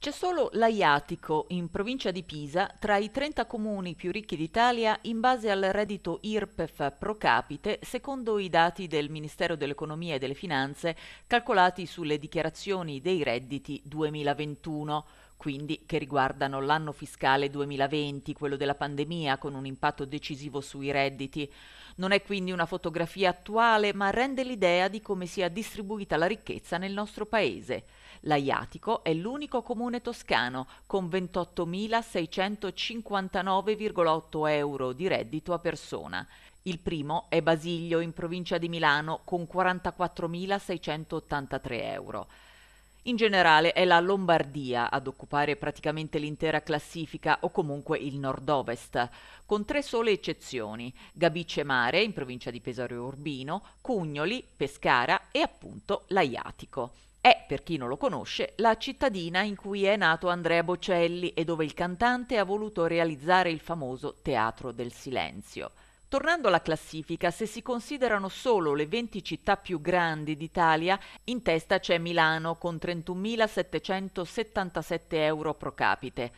C'è solo l'Aiatico, in provincia di Pisa, tra i 30 comuni più ricchi d'Italia in base al reddito IRPEF pro capite, secondo i dati del Ministero dell'Economia e delle Finanze calcolati sulle dichiarazioni dei redditi 2021 quindi che riguardano l'anno fiscale 2020, quello della pandemia, con un impatto decisivo sui redditi. Non è quindi una fotografia attuale, ma rende l'idea di come sia distribuita la ricchezza nel nostro paese. L'Aiatico è l'unico comune toscano con 28.659,8 euro di reddito a persona. Il primo è Basilio, in provincia di Milano con 44.683 euro. In generale è la Lombardia ad occupare praticamente l'intera classifica o comunque il nord-ovest, con tre sole eccezioni, Gabice Mare in provincia di Pesaro Urbino, Cugnoli, Pescara e appunto l'Aiatico. È, per chi non lo conosce, la cittadina in cui è nato Andrea Bocelli e dove il cantante ha voluto realizzare il famoso Teatro del Silenzio. Tornando alla classifica, se si considerano solo le 20 città più grandi d'Italia, in testa c'è Milano con 31.777 euro pro capite.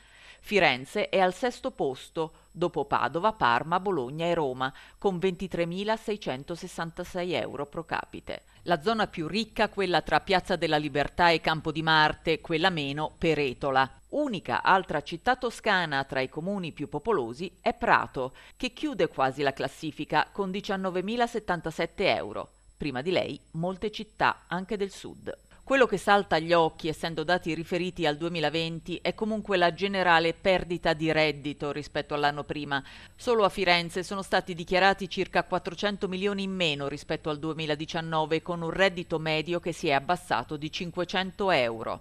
Firenze è al sesto posto, dopo Padova, Parma, Bologna e Roma, con 23.666 euro pro capite. La zona più ricca, quella tra Piazza della Libertà e Campo di Marte, quella meno, Peretola. Unica altra città toscana tra i comuni più popolosi è Prato, che chiude quasi la classifica con 19.077 euro. Prima di lei molte città anche del sud. Quello che salta agli occhi, essendo dati riferiti al 2020, è comunque la generale perdita di reddito rispetto all'anno prima. Solo a Firenze sono stati dichiarati circa 400 milioni in meno rispetto al 2019, con un reddito medio che si è abbassato di 500 euro.